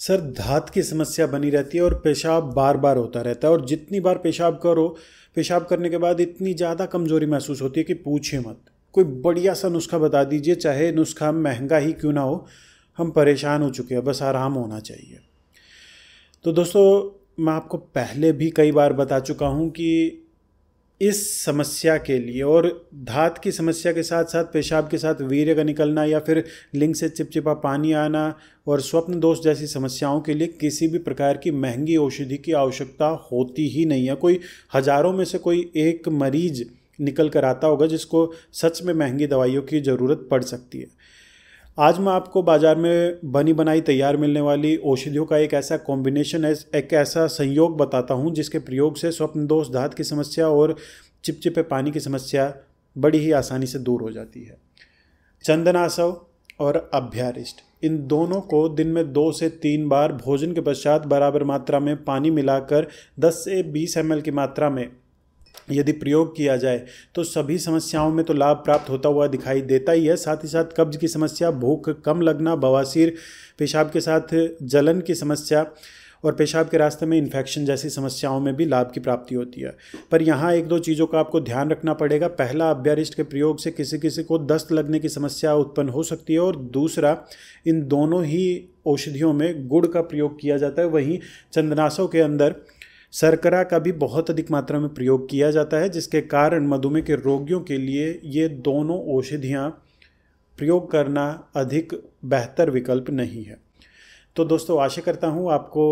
sir धात की समस्या बनी रहती है और पेशाब बार बार होता रहता है और जितनी बार पेशाब करो पेशाब करने के बाद इतनी ज़्यादा कमज़ोरी महसूस होती है कि पूछे मत कोई बढ़िया सा नुस्खा बता दीजिए चाहे नुस्खा महंगा ही क्यों ना हो हम परेशान हो चुके हैं बस आराम होना चाहिए तो दोस्तों मैं आपको पहले भी कई बार बता चुका हूँ कि इस समस्या के लिए और धात की समस्या के साथ साथ पेशाब के साथ वीर्य का निकलना या फिर लिंग से चिपचिपा पानी आना और स्वप्न दोष जैसी समस्याओं के लिए किसी भी प्रकार की महंगी औषधि की आवश्यकता होती ही नहीं है कोई हज़ारों में से कोई एक मरीज निकल कर आता होगा जिसको सच में महंगी दवाइयों की ज़रूरत पड़ सकती है आज मैं आपको बाज़ार में बनी बनाई तैयार मिलने वाली औषधियों का एक ऐसा कॉम्बिनेशन एक ऐसा संयोग बताता हूँ जिसके प्रयोग से स्वप्न दोष धात की समस्या और चिपचिपे पानी की समस्या बड़ी ही आसानी से दूर हो जाती है चंदनासव और अभ्यारिष्ट इन दोनों को दिन में दो से तीन बार भोजन के पश्चात बराबर मात्रा में पानी मिलाकर 10 से 20 एम की मात्रा में यदि प्रयोग किया जाए तो सभी समस्याओं में तो लाभ प्राप्त होता हुआ दिखाई देता ही है साथ ही साथ कब्ज की समस्या भूख कम लगना बवासीर पेशाब के साथ जलन की समस्या और पेशाब के रास्ते में इन्फेक्शन जैसी समस्याओं में भी लाभ की प्राप्ति होती है पर यहाँ एक दो चीज़ों का आपको ध्यान रखना पड़ेगा पहला अभ्यारिष्ट के प्रयोग से किसी किसी को दस्त लगने की समस्या उत्पन्न हो सकती है और दूसरा इन दोनों ही औषधियों में गुड़ का प्रयोग किया जाता है वहीं चंदनाशों के अंदर शर्करा का भी बहुत अधिक मात्रा में प्रयोग किया जाता है जिसके कारण मधुमेह के रोगियों के लिए ये दोनों औषधियाँ प्रयोग करना अधिक बेहतर विकल्प नहीं है तो दोस्तों आशा करता हूँ आपको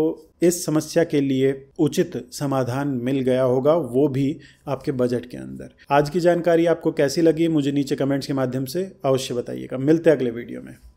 इस समस्या के लिए उचित समाधान मिल गया होगा वो भी आपके बजट के अंदर आज की जानकारी आपको कैसी लगी मुझे नीचे कमेंट्स के माध्यम से अवश्य बताइएगा मिलते हैं अगले वीडियो में